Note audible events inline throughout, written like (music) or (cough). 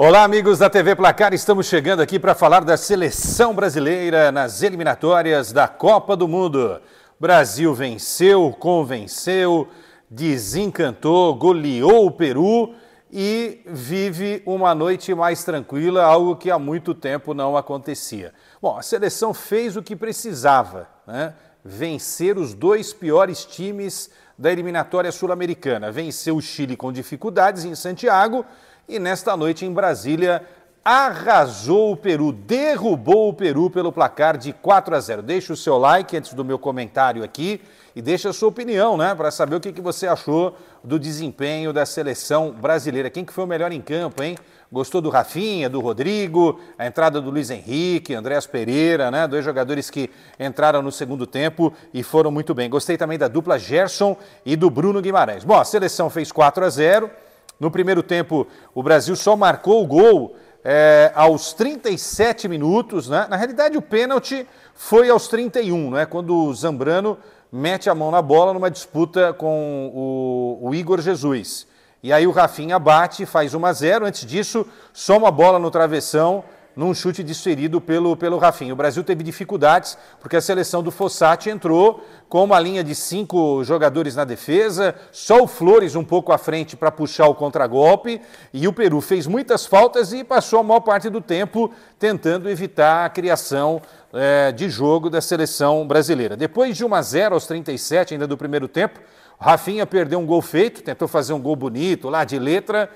Olá, amigos da TV Placar. Estamos chegando aqui para falar da seleção brasileira nas eliminatórias da Copa do Mundo. Brasil venceu, convenceu, desencantou, goleou o Peru e vive uma noite mais tranquila, algo que há muito tempo não acontecia. Bom, a seleção fez o que precisava, né? vencer os dois piores times da eliminatória sul-americana. Venceu o Chile com dificuldades em Santiago e nesta noite em Brasília arrasou o Peru, derrubou o Peru pelo placar de 4 a 0. Deixa o seu like antes do meu comentário aqui e deixa a sua opinião, né, para saber o que, que você achou do desempenho da seleção brasileira. Quem que foi o melhor em campo, hein? Gostou do Rafinha, do Rodrigo, a entrada do Luiz Henrique, Andréas Pereira, né? Dois jogadores que entraram no segundo tempo e foram muito bem. Gostei também da dupla Gerson e do Bruno Guimarães. Bom, a seleção fez 4 a 0. No primeiro tempo, o Brasil só marcou o gol é, aos 37 minutos, né? Na realidade, o pênalti foi aos 31, né? Quando o Zambrano mete a mão na bola numa disputa com o, o Igor Jesus. E aí o Rafinha bate, faz 1 a 0. Antes disso, soma a bola no travessão num chute desferido pelo, pelo Rafinha. O Brasil teve dificuldades porque a seleção do Fossati entrou com uma linha de cinco jogadores na defesa, só o Flores um pouco à frente para puxar o contragolpe e o Peru fez muitas faltas e passou a maior parte do tempo tentando evitar a criação é, de jogo da seleção brasileira. Depois de 1 a 0 aos 37 ainda do primeiro tempo, Rafinha perdeu um gol feito, tentou fazer um gol bonito lá de letra,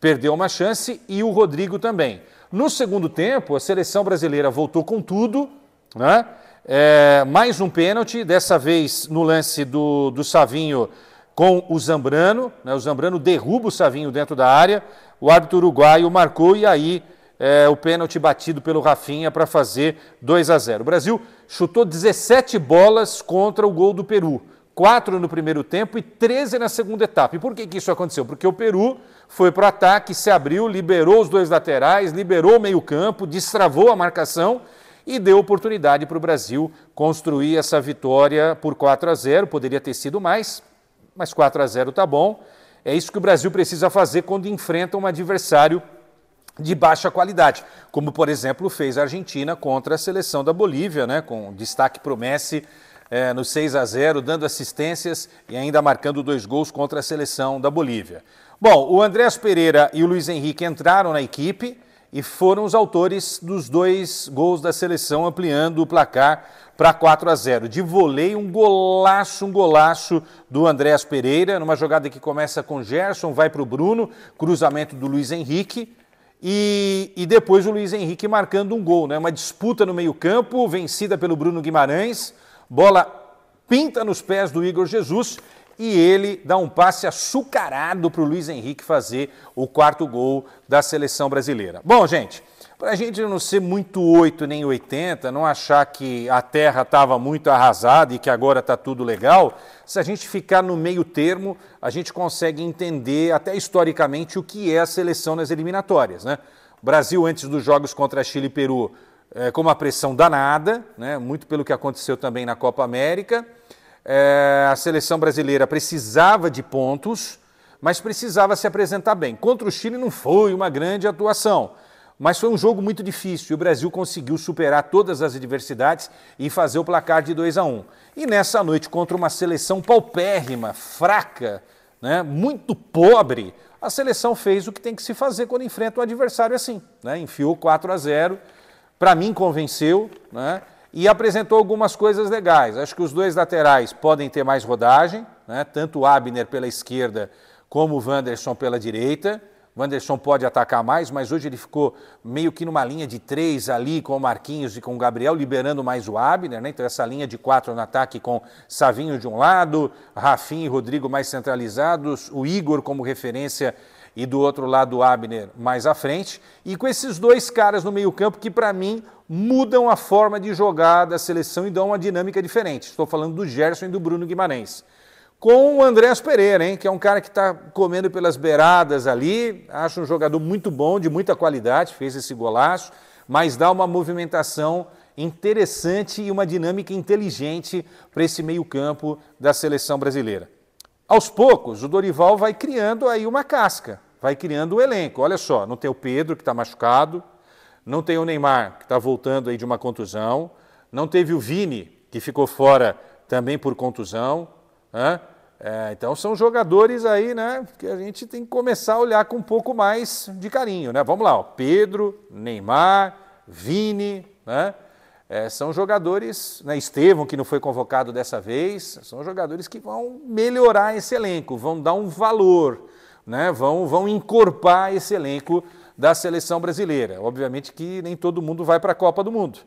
perdeu uma chance e o Rodrigo também. No segundo tempo, a seleção brasileira voltou com tudo, né? É, mais um pênalti, dessa vez no lance do, do Savinho com o Zambrano. Né? O Zambrano derruba o Savinho dentro da área, o árbitro uruguaio marcou e aí é, o pênalti batido pelo Rafinha para fazer 2 a 0. O Brasil chutou 17 bolas contra o gol do Peru. 4 no primeiro tempo e 13 na segunda etapa. E por que, que isso aconteceu? Porque o Peru foi para o ataque, se abriu, liberou os dois laterais, liberou o meio-campo, destravou a marcação e deu oportunidade para o Brasil construir essa vitória por 4 a 0. Poderia ter sido mais, mas 4 a 0 tá bom. É isso que o Brasil precisa fazer quando enfrenta um adversário de baixa qualidade, como por exemplo fez a Argentina contra a seleção da Bolívia, né, com destaque para o Messi é, no 6 a 0, dando assistências e ainda marcando dois gols contra a seleção da Bolívia. Bom, o Andrés Pereira e o Luiz Henrique entraram na equipe e foram os autores dos dois gols da seleção, ampliando o placar para 4 a 0. De voleio, um golaço, um golaço do Andrés Pereira, numa jogada que começa com Gerson, vai para o Bruno, cruzamento do Luiz Henrique. E, e, depois o Luiz Henrique marcando um gol, né? Uma disputa no meio-campo, vencida pelo Bruno Guimarães. Bola pinta nos pés do Igor Jesus e ele dá um passe açucarado para o Luiz Henrique fazer o quarto gol da seleção brasileira. Bom, gente, para a gente não ser muito 8 nem 80, não achar que a terra estava muito arrasada e que agora está tudo legal, se a gente ficar no meio termo, a gente consegue entender até historicamente o que é a seleção nas eliminatórias. Né? O Brasil, antes dos jogos contra Chile e Peru, é, com uma pressão danada, né, muito pelo que aconteceu também na Copa América. É, a seleção brasileira precisava de pontos, mas precisava se apresentar bem. Contra o Chile não foi uma grande atuação, mas foi um jogo muito difícil e o Brasil conseguiu superar todas as adversidades e fazer o placar de 2 a 1. Um. E nessa noite, contra uma seleção paupérrima, fraca, né, muito pobre, a seleção fez o que tem que se fazer quando enfrenta um adversário assim. Né, enfiou 4 a 0 para mim convenceu, né? E apresentou algumas coisas legais. Acho que os dois laterais podem ter mais rodagem, né? tanto o Abner pela esquerda como o Wanderson pela direita. O Wanderson pode atacar mais, mas hoje ele ficou meio que numa linha de três ali com o Marquinhos e com o Gabriel, liberando mais o Abner, né? Então essa linha de quatro no ataque com Savinho de um lado, Rafinha e Rodrigo mais centralizados, o Igor como referência e do outro lado o Abner mais à frente, e com esses dois caras no meio-campo que, para mim, mudam a forma de jogar da seleção e dão uma dinâmica diferente. Estou falando do Gerson e do Bruno Guimarães. Com o Andrés Pereira, hein, que é um cara que está comendo pelas beiradas ali, acho um jogador muito bom, de muita qualidade, fez esse golaço, mas dá uma movimentação interessante e uma dinâmica inteligente para esse meio-campo da seleção brasileira. Aos poucos, o Dorival vai criando aí uma casca vai criando o elenco. Olha só, não tem o Pedro, que está machucado, não tem o Neymar, que está voltando aí de uma contusão, não teve o Vini, que ficou fora também por contusão. Né? É, então são jogadores aí, né, que a gente tem que começar a olhar com um pouco mais de carinho, né? Vamos lá, ó, Pedro, Neymar, Vini, né? É, são jogadores, né, Estevam que não foi convocado dessa vez, são jogadores que vão melhorar esse elenco, vão dar um valor, né, vão, vão encorpar esse elenco da seleção brasileira. Obviamente que nem todo mundo vai para a Copa do Mundo.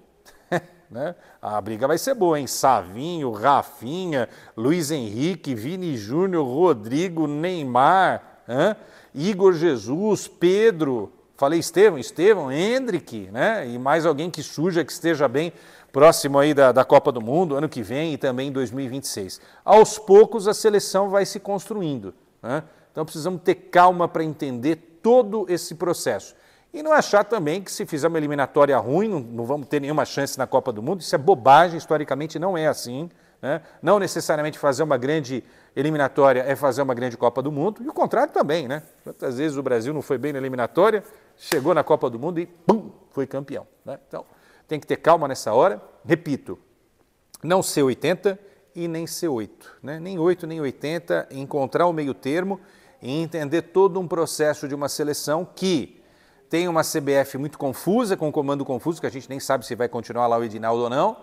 (laughs) né? A briga vai ser boa, hein? Savinho, Rafinha, Luiz Henrique, Vini Júnior, Rodrigo, Neymar, hein? Igor Jesus, Pedro, falei Estevão, Estevão, Hendrick, né? E mais alguém que suja, que esteja bem próximo aí da, da Copa do Mundo, ano que vem e também em 2026. Aos poucos a seleção vai se construindo. Né? Então precisamos ter calma para entender todo esse processo. E não achar também que se fizer uma eliminatória ruim, não, não, vamos ter nenhuma chance na Copa do Mundo. Isso é bobagem, historicamente não é assim. Né? Não necessariamente fazer uma grande eliminatória é fazer uma grande Copa do Mundo. E o contrário também, né? Quantas vezes o Brasil não foi bem na eliminatória, chegou na Copa do Mundo e pum, foi campeão. Né? Então tem que ter calma nessa hora. Repito, não ser 80 e nem ser 8. Né? Nem 8, nem 80, encontrar o meio termo e entender todo um processo de uma seleção que tem uma CBF muito confusa, com um comando confuso, que a gente nem sabe se vai continuar lá o Edinaldo ou não,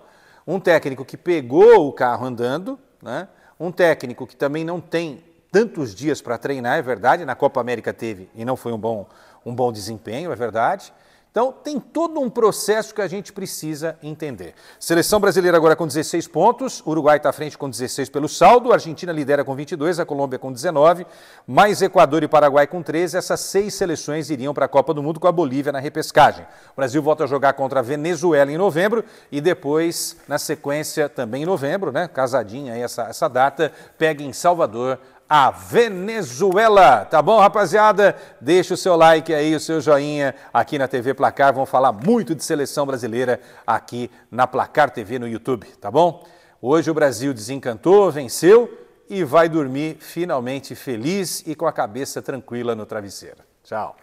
um técnico que pegou o carro andando, né? um técnico que também não tem tantos dias para treinar, é verdade, na Copa América teve e não foi um bom, um bom desempenho, é verdade, então, tem todo um processo que a gente precisa entender. Seleção brasileira agora com 16 pontos, Uruguai está à frente com 16 pelo saldo, Argentina lidera com 22, a Colômbia com 19, mais Equador e Paraguai com 13. Essas seis seleções iriam para a Copa do Mundo com a Bolívia na repescagem. O Brasil volta a jogar contra a Venezuela em novembro e depois, na sequência, também em novembro, né? Casadinha aí essa, essa data, pega em Salvador a Venezuela. Tá bom, rapaziada? Deixa o seu like aí, o seu joinha aqui na TV Placar. Vamos falar muito de seleção brasileira aqui na Placar TV no YouTube, tá bom? Hoje o Brasil desencantou, venceu e vai dormir finalmente feliz e com a cabeça tranquila no travesseiro. Tchau.